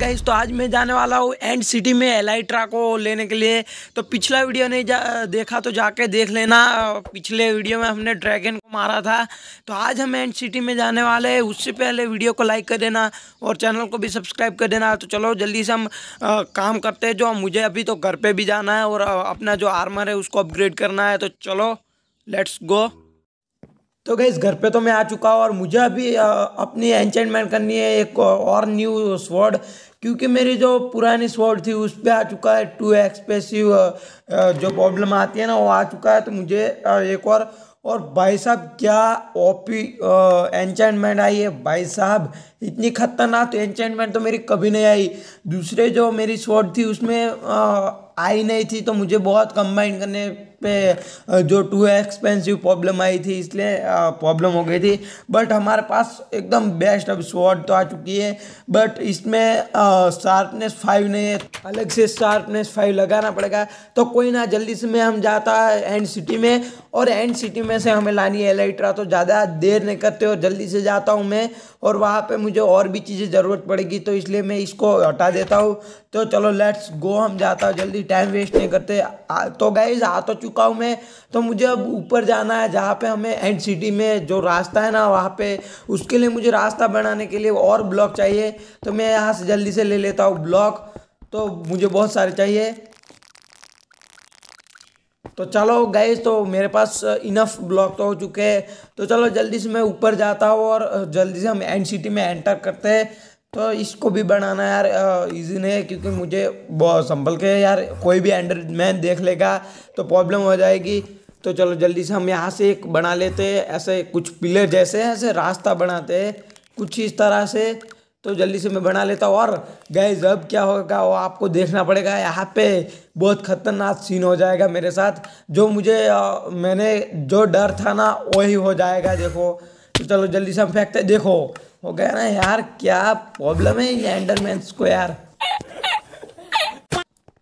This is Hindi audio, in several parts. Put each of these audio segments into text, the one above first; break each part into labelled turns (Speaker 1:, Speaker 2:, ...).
Speaker 1: गाइस तो आज मैं जाने वाला हूँ एंड सिटी में एल ट्रा को लेने के लिए तो पिछला वीडियो नहीं जा देखा तो जाके देख लेना पिछले वीडियो में हमने ड्रैगन को मारा था तो आज हम एंड सिटी में जाने वाले हैं उससे पहले वीडियो को लाइक कर देना और चैनल को भी सब्सक्राइब कर देना तो चलो जल्दी से हम आ, काम करते हैं जो मुझे अभी तो घर पर भी जाना है और अपना जो आर्मर है उसको अपग्रेड करना है तो चलो लेट्स गो तो गई घर पे तो मैं आ चुका हूँ और मुझे अभी अपनी एंचेंटमेंट करनी है एक और न्यू स्वॉर्ड क्योंकि मेरी जो पुरानी स्वॉर्ड थी उस पर आ चुका है टू एक्सपेसिव जो प्रॉब्लम आती है ना वो आ चुका है तो मुझे एक और और भाई साहब क्या ओपी एंचमेंट आई है भाई साहब इतनी खतरनाक तो एंचमेंट तो मेरी कभी नहीं आई दूसरे जो मेरी शॉट थी उसमें आ, आई नहीं थी तो मुझे बहुत कंबाइन करने पे जो टू एक्सपेंसिव प्रॉब्लम आई थी इसलिए प्रॉब्लम हो गई थी बट हमारे पास एकदम बेस्ट अब स्वॉट तो आ चुकी है बट इसमें शार्पनेस फाइव नहीं है अलग से शार्पनेस फाइव लगाना पड़ेगा तो कोई ना जल्दी से मैं हम जाता है एंड सिटी में और एंड सिटी में से हमें लानी है एलाइट्रा तो ज़्यादा देर नहीं करते और जल्दी से जाता हूँ मैं और वहाँ पे मुझे और भी चीज़ें ज़रूरत पड़ेगी तो इसलिए मैं इसको हटा देता हूँ तो चलो लेट्स गो हम जाता हूँ जल्दी टाइम वेस्ट नहीं करते आ, तो गाइज आ तो चुका हूँ मैं तो मुझे अब ऊपर जाना है जहाँ पे हमें एंड सिटी में जो रास्ता है ना वहाँ पे उसके लिए मुझे रास्ता बनाने के लिए और ब्लॉक चाहिए तो मैं यहाँ से जल्दी से ले लेता हूँ ब्लॉक तो मुझे बहुत सारे चाहिए तो चलो गए तो मेरे पास इनफ uh, ब्लॉक तो हो चुके हैं तो चलो जल्दी से मैं ऊपर जाता हूँ और uh, जल्दी से हम एंड सिटी में एंटर करते हैं तो इसको भी बनाना यार इजी uh, नहीं है क्योंकि मुझे बहुत संभल के यार कोई भी एंडर मैन देख लेगा तो प्रॉब्लम हो जाएगी तो चलो जल्दी से हम यहाँ से एक बना लेते हैं ऐसे कुछ पिलर जैसे ऐसे रास्ता बनाते हैं कुछ इस तरह से तो जल्दी से मैं बना लेता हूँ और गैज अब क्या होगा वो आपको देखना पड़ेगा यहाँ पे बहुत खतरनाक सीन हो जाएगा मेरे साथ जो मुझे आ, मैंने जो डर था ना वही हो जाएगा देखो तो चलो जल्दी से हम फेंकते देखो हो गया ना यार क्या प्रॉब्लम है ये एंडरमैन्स को यार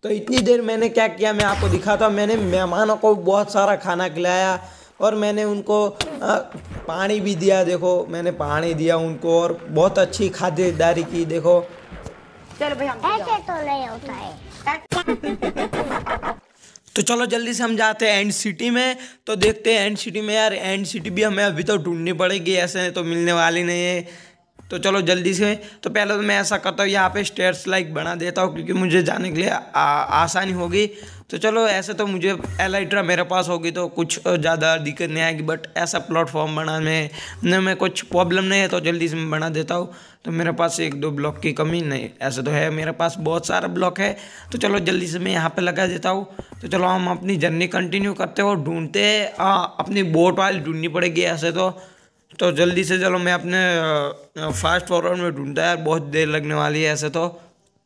Speaker 1: तो इतनी देर मैंने क्या किया मैं आपको दिखाता मैंने मेहमानों को बहुत सारा खाना खिलाया और मैंने उनको पानी भी दिया देखो मैंने पानी दिया उनको और बहुत अच्छी खातिरदारी की देखो चलो भैया ऐसे तो तो चलो जल्दी से हम जाते हैं एंड सिटी में तो देखते हैं एंड सिटी में यार एंड सिटी भी हमें अभी तो ढूंढनी पड़ेगी ऐसे तो मिलने वाली नहीं है तो चलो जल्दी से तो पहले तो मैं ऐसा करता हूँ यहाँ पे स्टेयर्स लाइक बना देता हूँ क्योंकि मुझे जाने के लिए आ, आसानी होगी तो चलो ऐसे तो मुझे एलाइट्रा मेरे पास होगी तो कुछ ज़्यादा दिक्कत नहीं आएगी बट ऐसा प्लेटफॉर्म बनाने में, मैं कुछ प्रॉब्लम नहीं है तो जल्दी से मैं बना देता हूँ तो मेरे पास एक दो ब्लॉक की कमी नहीं ऐसा तो है मेरे पास बहुत सारा ब्लॉक है तो चलो जल्दी से मैं यहाँ पर लगा देता हूँ तो चलो हम अपनी जर्नी कंटिन्यू करते हो ढूंढते अपनी बोट वाली ढूंढनी पड़ेगी ऐसे तो तो जल्दी से चलो मैं अपने फास्ट फॉरवर्ड में ढूंढता यार बहुत देर लगने वाली है ऐसे तो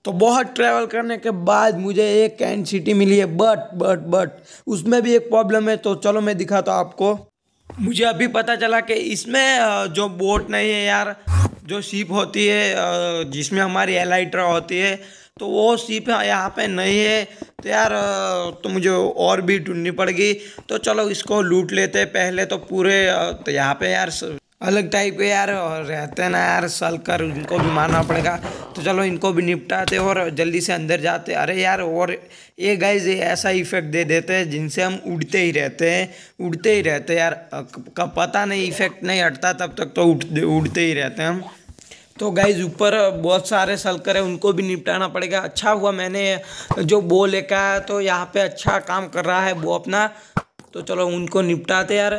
Speaker 1: तो बहुत ट्रैवल करने के बाद मुझे एक कैंट सिटी मिली है बट बट बट उसमें भी एक प्रॉब्लम है तो चलो मैं दिखाता आपको मुझे अभी पता चला कि इसमें जो बोट नहीं है यार जो शिप होती है जिसमें हमारी एलाइट्रा होती है तो वो सीप यहाँ पे नहीं है तो यार तो मुझे और भी ढूंढनी पड़ेगी तो चलो इसको लूट लेते पहले तो पूरे तो यहाँ पे यार अलग टाइप के यार और रहते हैं ना यार सल कर भी मारना पड़ेगा तो चलो इनको भी निपटाते और जल्दी से अंदर जाते अरे यार और ये गाइज ये ऐसा इफेक्ट दे देते हैं जिनसे हम उड़ते ही रहते हैं उड़ते ही रहते हैं यार का पता नहीं इफेक्ट नहीं हटता तब तक तो उठते उड़ते ही रहते हैं हम तो गाइज ऊपर बहुत सारे सलकर हैं उनको भी निपटाना पड़ेगा अच्छा हुआ मैंने जो बो लेकर आया तो यहाँ पे अच्छा काम कर रहा है वो अपना तो चलो उनको निपटाते यार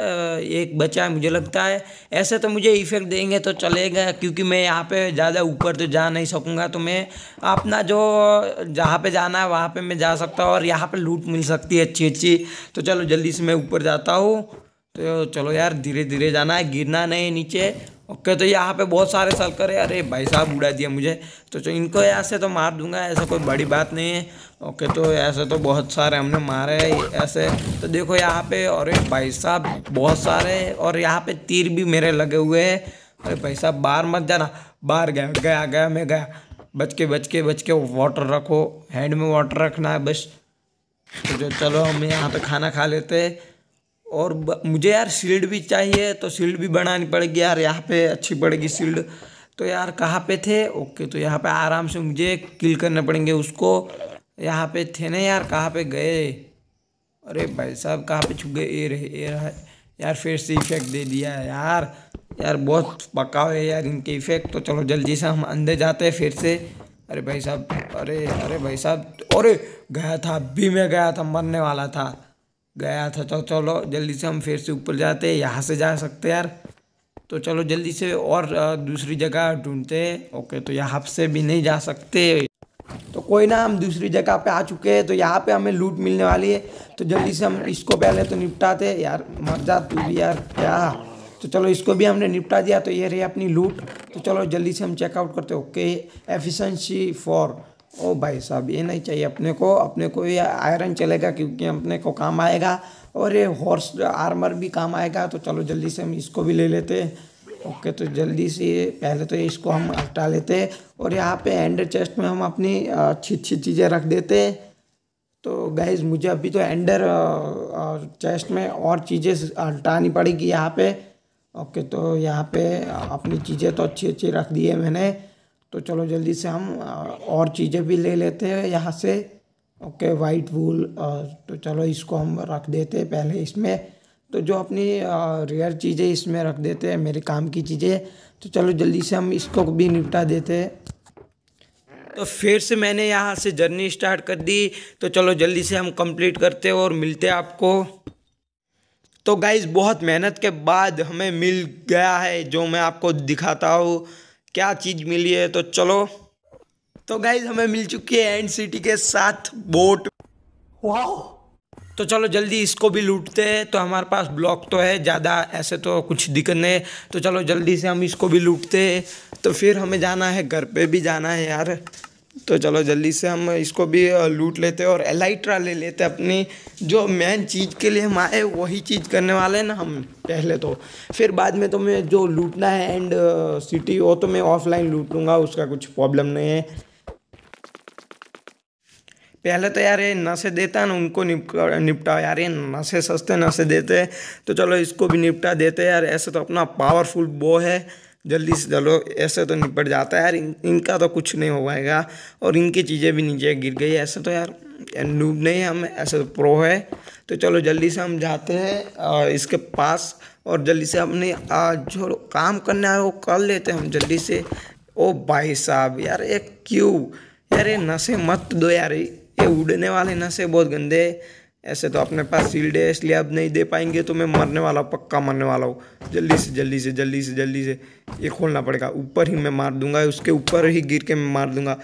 Speaker 1: एक बचा है मुझे लगता है ऐसे तो मुझे इफ़ेक्ट देंगे तो चलेगा क्योंकि मैं यहाँ पे ज़्यादा ऊपर तो जा नहीं सकूँगा तो मैं अपना जो जहाँ पे जाना है वहाँ पे मैं जा सकता हूँ और यहाँ पे लूट मिल सकती है अच्छी अच्छी तो चलो जल्दी से मैं ऊपर जाता हूँ तो चलो यार धीरे धीरे जाना है गिरना नहीं नीचे ओके तो यहाँ पे बहुत सारे सर्कल है अरे भाई साहब उड़ा दिया मुझे तो जो इनको यहाँ से तो मार दूंगा ऐसा कोई बड़ी बात नहीं है ओके तो ऐसे तो बहुत सारे हमने मारे ऐसे तो देखो यहाँ पे अरे भाई साहब बहुत सारे और यहाँ पे तीर भी मेरे लगे हुए हैं अरे भाई साहब बाहर मत जाना बाहर गया गया गया मैं गया बच के बच के बच के वाटर रखो हैंड में वाटर रखना है बस तो जो चलो हम यहाँ पर खाना खा लेते हैं और मुझे यार शील्ड भी चाहिए तो शील्ड भी बनानी पड़ेगी यार यहाँ पे अच्छी पड़ेगी शील्ड तो यार कहाँ पे थे ओके तो यहाँ पे आराम से मुझे किल करने पड़ेंगे उसको यहाँ पे थे ना यार कहाँ पे गए अरे भाई साहब कहाँ पे छुप गए ए रहे ए रहा यार फिर से इफेक्ट दे दिया यार यार बहुत पका है यार इनके इफेक्ट तो चलो जल्दी से हम अंदर जाते हैं फिर से अरे भाई साहब अरे अरे भाई साहब अरे गया था अभी मैं गया था मरने वाला था गया था तो चलो जल्दी से हम फिर से ऊपर जाते हैं यहाँ से जा सकते यार तो चलो जल्दी से और दूसरी जगह ढूंढते ओके तो यहाँ से भी नहीं जा सकते तो कोई ना हम दूसरी जगह पे आ चुके हैं तो यहाँ पे हमें लूट मिलने वाली है तो जल्दी से हम इसको पहले तो निपटाते यार मर जा तू भी यार क्या तो चलो इसको भी हमने निपटा दिया तो ये रही अपनी लूट तो चलो जल्दी से हम चेकआउट करते ओके एफिशेंसी फॉर ओ भाई साहब ये नहीं चाहिए अपने को अपने को ये आयरन चलेगा क्योंकि अपने को काम आएगा और ये हॉर्स आर्मर भी काम आएगा तो चलो जल्दी से हम इसको भी ले लेते ओके तो जल्दी से पहले तो इसको हम हटा लेते और यहाँ पे एंडर चेस्ट में हम अपनी अच्छी अच्छी चीज़ें रख देते तो गैज़ मुझे अभी तो एंडर चेस्ट में और चीज़ें हटानी पड़ेगी यहाँ पे ओके तो यहाँ पे अपनी चीज़ें तो अच्छी अच्छी रख दी है मैंने तो चलो जल्दी से हम और चीज़ें भी ले लेते हैं यहाँ से ओके वाइट वूल तो चलो इसको हम रख देते हैं पहले इसमें तो जो अपनी रेयर चीज़ें इसमें रख देते हैं मेरे काम की चीज़ें तो चलो जल्दी से हम इसको भी निपटा देते तो फिर से मैंने यहाँ से जर्नी स्टार्ट कर दी तो चलो जल्दी से हम कंप्लीट करते और मिलते आपको तो गाइज़ बहुत मेहनत के बाद हमें मिल गया है जो मैं आपको दिखाता हूँ क्या चीज़ मिली है तो चलो तो गाइज हमें मिल चुकी है एंड सिटी के साथ बोट वाह तो चलो जल्दी इसको भी लूटते हैं तो हमारे पास ब्लॉक तो है ज़्यादा ऐसे तो कुछ दिक्कत नहीं है तो चलो जल्दी से हम इसको भी लूटते हैं तो फिर हमें जाना है घर पे भी जाना है यार तो चलो जल्दी से हम इसको भी लूट लेते हैं और एलाइट्रा ले लेते हैं अपनी जो मेन चीज़ के लिए हम आए वही चीज़ करने वाले हैं ना हम पहले तो फिर बाद में तो मैं जो लूटना है एंड सिटी वो तो मैं ऑफलाइन लूट लूँगा उसका कुछ प्रॉब्लम नहीं है पहले तो यार ये नशे देता है ना उनको निपटा निपटा यार ये नशे सस्ते नशे देते हैं तो चलो इसको भी निपटा देते हैं यार ऐसे तो अपना पावरफुल बो है जल्दी से चलो ऐसे तो निपट जाता है यार इन, इनका तो कुछ नहीं हो पाएगा और इनकी चीज़ें भी नीचे गिर गई ऐसे तो यार नूब नहीं हम ऐसे तो प्रो है तो चलो जल्दी से हम जाते हैं और इसके पास और जल्दी से अपने जो काम करने आए वो कर लेते हैं हम जल्दी से ओ भाई साहब यार ये क्यों यार ये नशे मत दो यार ये उड़ने वाले नशे बहुत गंदे ऐसे तो अपने पास सील्ड है इसलिए अब नहीं दे पाएंगे तो मैं मरने वाला हूँ पक्का मरने वाला हूँ जल्दी से जल्दी से जल्दी से जल्दी से ये खोलना पड़ेगा ऊपर ही मैं मार दूंगा उसके ऊपर ही गिर के मैं मार दूंगा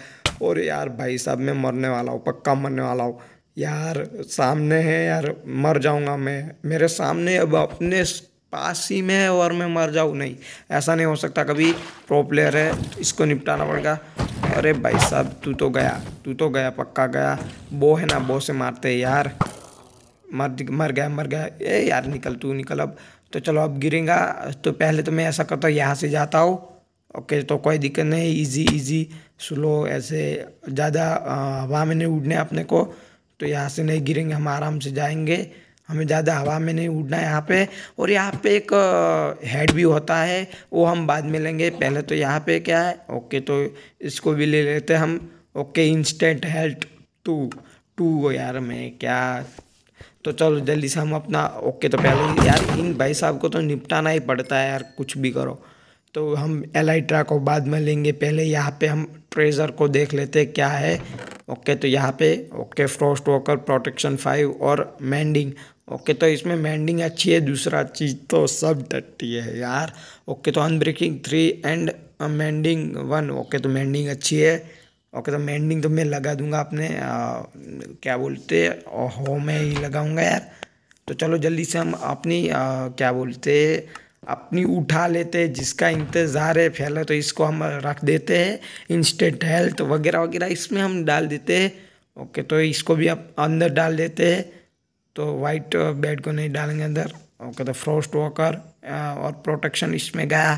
Speaker 1: और यार भाई साहब मैं मरने वाला हूँ पक्का मरने वाला हूँ यार सामने है यार मर जाऊँगा मैं मेरे सामने अब अपने पास ही में है और मैं मर जाऊँ नहीं ऐसा नहीं हो सकता कभी प्रो प्लेयर है इसको निपटाना पड़ेगा अरे भाई साहब तू तो गया तू तो गया पक्का गया बो है ना बो से मारते यार मर मर गया मर गया ए यार निकल तू निकल अब तो चलो अब गिरेगा तो पहले तो मैं ऐसा करता हूँ यहाँ से जाता हूँ ओके तो कोई दिक्कत नहीं इजी इजी स्लो ऐसे ज़्यादा हवा में नहीं उड़ने अपने को तो यहाँ से नहीं गिरेंगे हम आराम से जाएंगे हमें ज़्यादा हवा में नहीं उड़ना है यहाँ पे और यहाँ पे एक हेड भी होता है वो हम बाद में लेंगे पहले तो यहाँ पे क्या है ओके तो इसको भी ले लेते हैं हम okay instant health two two यार मैं क्या तो चलो जल्दी से हम अपना ओके तो पहले यार इन भाई साहब को तो निपटाना ही पड़ता है यार कुछ भी करो तो हम एलाइट्रा को बाद में लेंगे पहले यहाँ पे हम ट्रेजर को देख लेते क्या है ओके तो यहाँ पे okay frost walker protection five और मैंडिंग ओके तो इसमें मैंडिंग अच्छी है दूसरा चीज़ तो सब टट्टी है यार ओके तो unbreaking three and mending one okay तो मैंडिंग अच्छी है ओके तो मैं एंडिंग तो मैं लगा दूंगा अपने आ, क्या बोलते हो में ही लगाऊंगा यार तो चलो जल्दी से हम अपनी आ, क्या बोलते अपनी उठा लेते जिसका इंतज़ार है फैला तो इसको हम रख देते हैं इंस्टेंट हेल्थ वगैरह वगैरह इसमें हम डाल देते हैं ओके तो इसको भी आप अंदर डाल देते हैं तो वाइट बेड को नहीं डालेंगे अंदर ओके तो फ्रोस्ट वॉकर और प्रोटेक्शन इसमें गया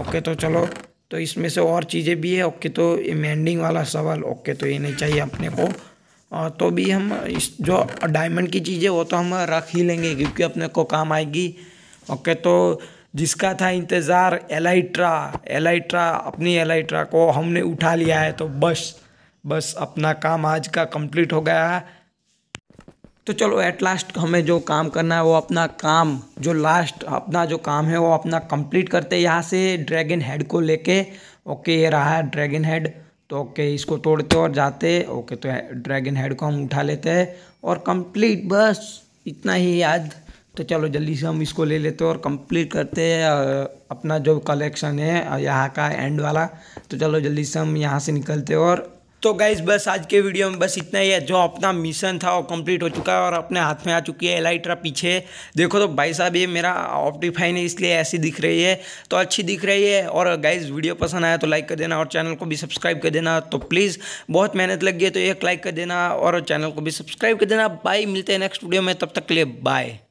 Speaker 1: ओके तो चलो तो इसमें से और चीज़ें भी है ओके तो मैंडिंग वाला सवाल ओके तो ये नहीं चाहिए अपने को आ, तो भी हम इस जो डायमंड की चीज़ें वो तो हम रख ही लेंगे क्योंकि अपने को काम आएगी ओके तो जिसका था इंतज़ार एलाइट्रा एलाइट्रा अपनी एलाइट्रा को हमने उठा लिया है तो बस बस अपना काम आज का कंप्लीट हो गया है तो चलो एट लास्ट हमें जो काम करना है वो अपना काम जो लास्ट अपना जो काम है वो अपना कंप्लीट करते हैं यहाँ से ड्रैगन हेड को लेके ओके ये रहा है ड्रैगन हेड तो ओके इसको तोड़ते और जाते ओके तो ड्रैगन हेड को हम उठा लेते हैं और कंप्लीट बस इतना ही याद तो चलो जल्दी से हम इसको ले लेते हैं और कंप्लीट करते अपना जो कलेक्शन है यहाँ का एंड वाला तो चलो जल्दी से हम यहाँ से निकलते और तो गाइज बस आज के वीडियो में बस इतना ही है जो अपना मिशन था वो कंप्लीट हो चुका है और अपने हाथ में आ चुकी है एलाइट्रा पीछे देखो तो भाई साहब ये मेरा ऑप्टिफाइन है इसलिए ऐसी दिख रही है तो अच्छी दिख रही है और गाइज वीडियो पसंद आया तो लाइक कर देना और चैनल को भी सब्सक्राइब कर देना तो प्लीज़ बहुत मेहनत लगी है तो एक लाइक कर देना और चैनल को भी सब्सक्राइब कर देना बाई मिलते हैं नेक्स्ट वीडियो में तब तक के लिए बाय